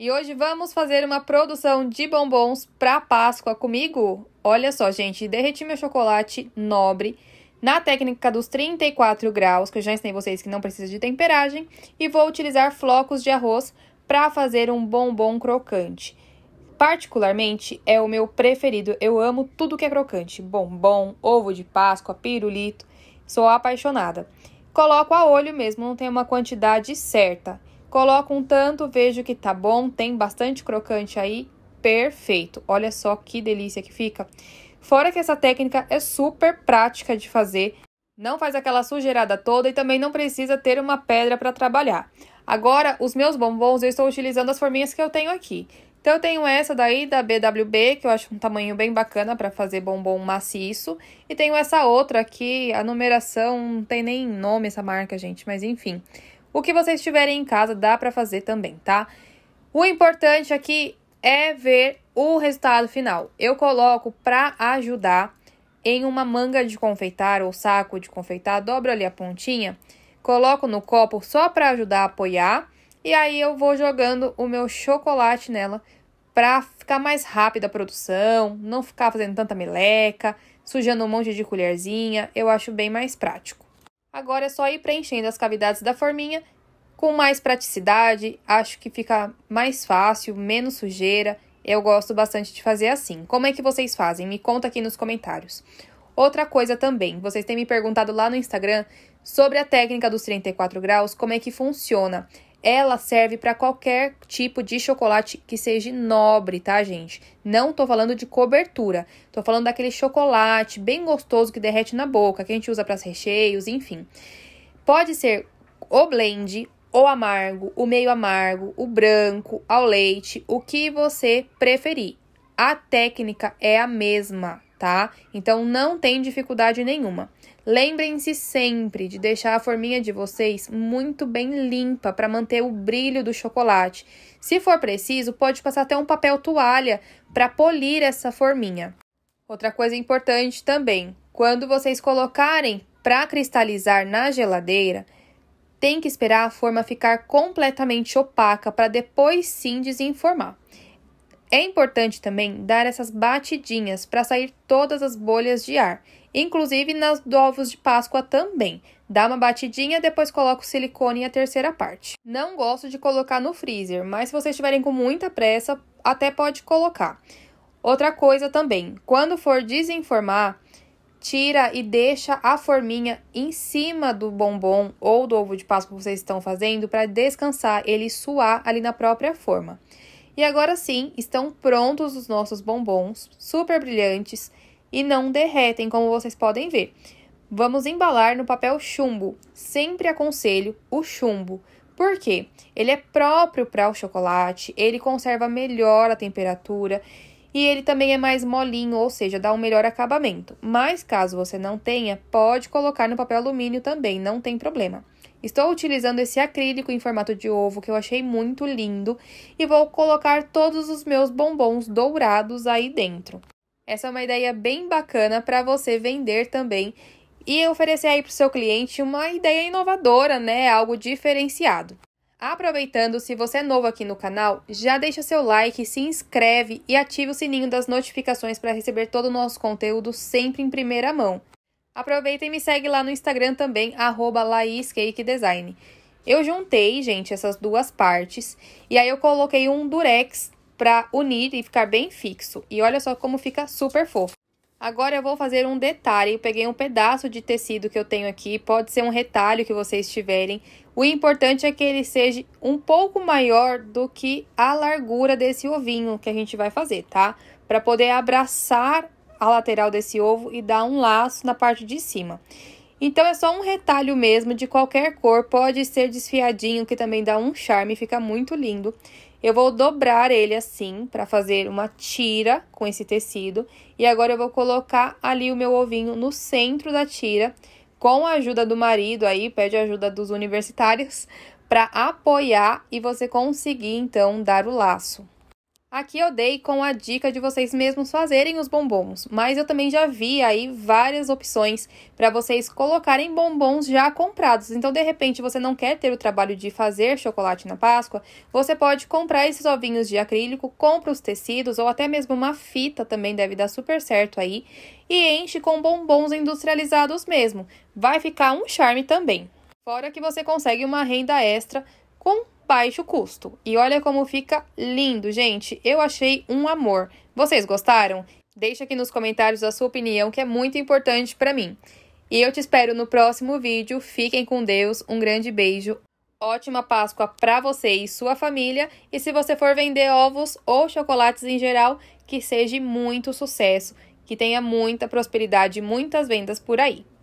E hoje vamos fazer uma produção de bombons para Páscoa comigo? Olha só, gente, derreti meu chocolate nobre na técnica dos 34 graus, que eu já ensinei vocês que não precisa de temperagem, e vou utilizar flocos de arroz para fazer um bombom crocante. Particularmente, é o meu preferido. Eu amo tudo que é crocante. Bombom, ovo de Páscoa, pirulito. Sou apaixonada. Coloco a olho mesmo, não tem uma quantidade certa. Coloco um tanto, vejo que tá bom, tem bastante crocante aí, perfeito. Olha só que delícia que fica. Fora que essa técnica é super prática de fazer, não faz aquela sujeirada toda e também não precisa ter uma pedra para trabalhar. Agora, os meus bombons eu estou utilizando as forminhas que eu tenho aqui. Então eu tenho essa daí da BWB, que eu acho um tamanho bem bacana para fazer bombom maciço, e tenho essa outra aqui, a numeração não tem nem nome essa marca, gente, mas enfim. O que vocês tiverem em casa dá para fazer também, tá? O importante aqui é ver o resultado final. Eu coloco para ajudar em uma manga de confeitar ou saco de confeitar, dobro ali a pontinha, coloco no copo só para ajudar a apoiar e aí eu vou jogando o meu chocolate nela para ficar mais rápida a produção, não ficar fazendo tanta meleca, sujando um monte de colherzinha, eu acho bem mais prático. Agora é só ir preenchendo as cavidades da forminha com mais praticidade, acho que fica mais fácil, menos sujeira. Eu gosto bastante de fazer assim. Como é que vocês fazem? Me conta aqui nos comentários. Outra coisa também, vocês têm me perguntado lá no Instagram sobre a técnica dos 34 graus, como é que funciona. Ela serve para qualquer tipo de chocolate que seja nobre, tá, gente? Não tô falando de cobertura, tô falando daquele chocolate bem gostoso que derrete na boca, que a gente usa para recheios, enfim. Pode ser o blend, o amargo, o meio amargo, o branco, ao leite, o que você preferir. A técnica é a mesma, tá? Então não tem dificuldade nenhuma. Lembrem-se sempre de deixar a forminha de vocês muito bem limpa para manter o brilho do chocolate. Se for preciso, pode passar até um papel toalha para polir essa forminha. Outra coisa importante também, quando vocês colocarem para cristalizar na geladeira, tem que esperar a forma ficar completamente opaca para depois sim desenformar. É importante também dar essas batidinhas para sair todas as bolhas de ar, inclusive nas do ovos de Páscoa também. Dá uma batidinha, depois coloca o silicone e a terceira parte. Não gosto de colocar no freezer, mas se vocês estiverem com muita pressa, até pode colocar. Outra coisa também, quando for desenformar, tira e deixa a forminha em cima do bombom ou do ovo de Páscoa que vocês estão fazendo para descansar ele suar ali na própria forma. E agora sim, estão prontos os nossos bombons, super brilhantes e não derretem, como vocês podem ver. Vamos embalar no papel chumbo. Sempre aconselho o chumbo. Por quê? Ele é próprio para o chocolate, ele conserva melhor a temperatura e ele também é mais molinho, ou seja, dá um melhor acabamento. Mas caso você não tenha, pode colocar no papel alumínio também, não tem problema. Estou utilizando esse acrílico em formato de ovo que eu achei muito lindo e vou colocar todos os meus bombons dourados aí dentro. Essa é uma ideia bem bacana para você vender também e oferecer aí para o seu cliente uma ideia inovadora, né? Algo diferenciado. Aproveitando, se você é novo aqui no canal, já deixa seu like, se inscreve e ative o sininho das notificações para receber todo o nosso conteúdo sempre em primeira mão. Aproveita e me segue lá no Instagram também, arroba laiscakedesign. Eu juntei, gente, essas duas partes e aí eu coloquei um durex para unir e ficar bem fixo. E olha só como fica super fofo. Agora eu vou fazer um detalhe. Eu peguei um pedaço de tecido que eu tenho aqui, pode ser um retalho que vocês tiverem. O importante é que ele seja um pouco maior do que a largura desse ovinho que a gente vai fazer, tá? Para poder abraçar a lateral desse ovo e dar um laço na parte de cima. Então, é só um retalho mesmo de qualquer cor, pode ser desfiadinho, que também dá um charme, fica muito lindo. Eu vou dobrar ele assim para fazer uma tira com esse tecido e agora eu vou colocar ali o meu ovinho no centro da tira com a ajuda do marido aí, pede ajuda dos universitários para apoiar e você conseguir então dar o laço. Aqui eu dei com a dica de vocês mesmos fazerem os bombons, mas eu também já vi aí várias opções para vocês colocarem bombons já comprados. Então, de repente, você não quer ter o trabalho de fazer chocolate na Páscoa, você pode comprar esses ovinhos de acrílico, compra os tecidos ou até mesmo uma fita também deve dar super certo aí e enche com bombons industrializados mesmo. Vai ficar um charme também. Fora que você consegue uma renda extra com baixo custo. E olha como fica lindo, gente. Eu achei um amor. Vocês gostaram? Deixa aqui nos comentários a sua opinião, que é muito importante para mim. E eu te espero no próximo vídeo. Fiquem com Deus. Um grande beijo. Ótima Páscoa para você e sua família. E se você for vender ovos ou chocolates em geral, que seja muito sucesso, que tenha muita prosperidade e muitas vendas por aí.